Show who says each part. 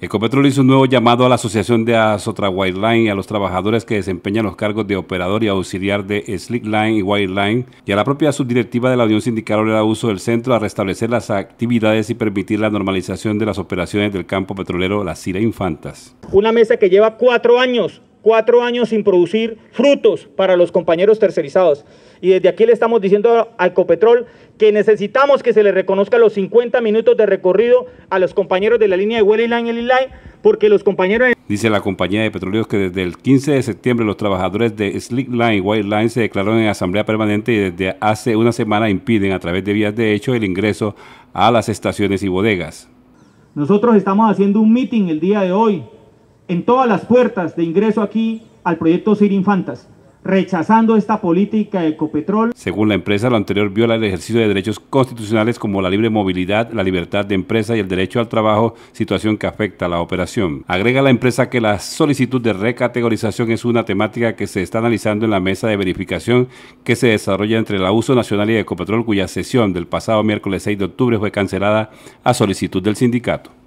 Speaker 1: Ecopetrol hizo un nuevo llamado a la Asociación de Azotra Line y a los trabajadores que desempeñan los cargos de operador y auxiliar de Slick Line y White y a la propia subdirectiva de la Unión Sindical Obrera Uso del Centro a restablecer las actividades y permitir la normalización de las operaciones del campo petrolero La Sira Infantas.
Speaker 2: Una mesa que lleva cuatro años cuatro años sin producir frutos para los compañeros tercerizados. Y desde aquí le estamos diciendo a Ecopetrol que necesitamos que se le reconozca los 50 minutos de recorrido a los compañeros de la línea de Line y Line, Line, porque los compañeros...
Speaker 1: Dice la compañía de petróleos que desde el 15 de septiembre los trabajadores de Slick Line y White Line se declararon en asamblea permanente y desde hace una semana impiden a través de vías de hecho el ingreso a las estaciones y bodegas.
Speaker 2: Nosotros estamos haciendo un meeting el día de hoy en todas las puertas de ingreso aquí al proyecto Sir Infantas, rechazando esta política de Ecopetrol.
Speaker 1: Según la empresa, lo anterior viola el ejercicio de derechos constitucionales como la libre movilidad, la libertad de empresa y el derecho al trabajo, situación que afecta a la operación. Agrega la empresa que la solicitud de recategorización es una temática que se está analizando en la mesa de verificación que se desarrolla entre la Uso Nacional y Ecopetrol, cuya sesión del pasado miércoles 6 de octubre fue cancelada a solicitud del sindicato.